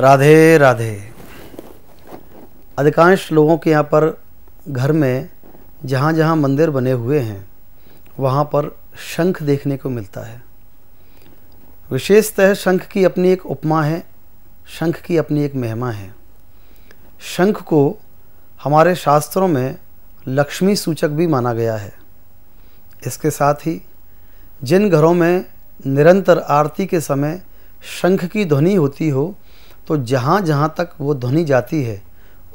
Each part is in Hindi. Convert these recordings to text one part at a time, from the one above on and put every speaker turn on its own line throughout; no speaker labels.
राधे राधे अधिकांश लोगों के यहाँ पर घर में जहाँ जहाँ मंदिर बने हुए हैं वहाँ पर शंख देखने को मिलता है विशेषतः शंख की अपनी एक उपमा है शंख की अपनी एक महिमा है शंख को हमारे शास्त्रों में लक्ष्मी सूचक भी माना गया है इसके साथ ही जिन घरों में निरंतर आरती के समय शंख की ध्वनि होती हो तो जहाँ जहाँ तक वो ध्वनि जाती है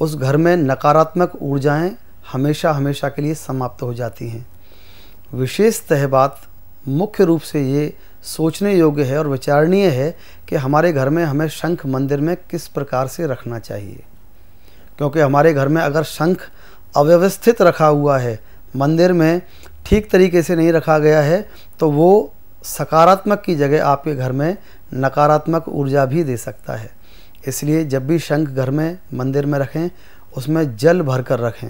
उस घर में नकारात्मक ऊर्जाएं हमेशा हमेशा के लिए समाप्त हो जाती हैं विशेषतः बात मुख्य रूप से ये सोचने योग्य है और विचारणीय है कि हमारे घर में हमें शंख मंदिर में किस प्रकार से रखना चाहिए क्योंकि हमारे घर में अगर शंख अव्यवस्थित रखा हुआ है मंदिर में ठीक तरीके से नहीं रखा गया है तो वो सकारात्मक की जगह आपके घर में नकारात्मक ऊर्जा भी दे सकता है इसलिए जब भी शंख घर में मंदिर में रखें उसमें जल भर कर रखें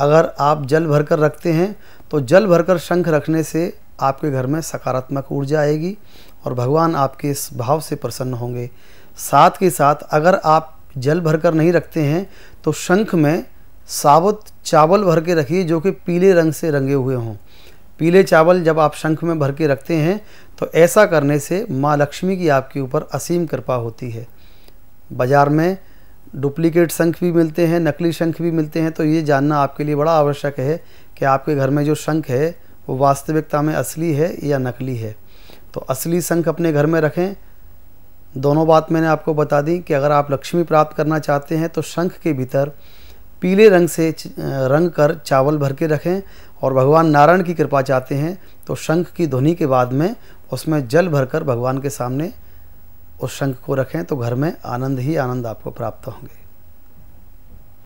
अगर आप जल भर कर रखते हैं तो जल भर कर शंख रखने से आपके घर में सकारात्मक ऊर्जा आएगी और भगवान आपके इस भाव से प्रसन्न होंगे साथ के साथ अगर आप जल भर कर नहीं रखते हैं तो शंख में साबुत चावल भर के रखिए जो कि पीले रंग से रंगे हुए हों पीले चावल जब आप शंख में भर के रखते हैं तो ऐसा करने से माँ लक्ष्मी की आपके ऊपर असीम कृपा होती है बाज़ार में डुप्लीकेट शंख भी मिलते हैं नकली शंख भी मिलते हैं तो ये जानना आपके लिए बड़ा आवश्यक है कि आपके घर में जो शंख है वो वास्तविकता में असली है या नकली है तो असली शंख अपने घर में रखें दोनों बात मैंने आपको बता दी कि अगर आप लक्ष्मी प्राप्त करना चाहते हैं तो शंख के भीतर पीले रंग से रंग कर चावल भर के रखें और भगवान नारायण की कृपा चाहते हैं तो शंख की ध्वनि के बाद में उसमें जल भरकर भगवान के सामने उस शंख को रखें तो घर में आनंद ही आनंद आपको प्राप्त होंगे